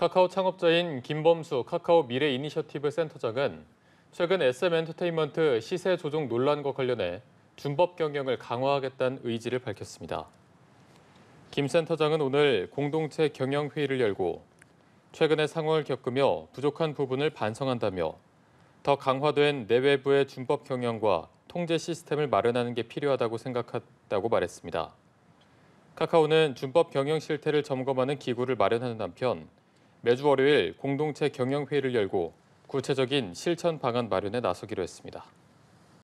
카카오 창업자인 김범수 카카오 미래 이니셔티브 센터장은 최근 SM엔터테인먼트 시세 조종 논란과 관련해 준법 경영을 강화하겠다는 의지를 밝혔습니다. 김 센터장은 오늘 공동체 경영회의를 열고 최근의 상황을 겪으며 부족한 부분을 반성한다며 더 강화된 내외부의 준법 경영과 통제 시스템을 마련하는 게 필요하다고 생각했다고 말했습니다. 카카오는 준법 경영 실태를 점검하는 기구를 마련하는 한편 매주 월요일 공동체 경영회의를 열고 구체적인 실천 방안 마련에 나서기로 했습니다.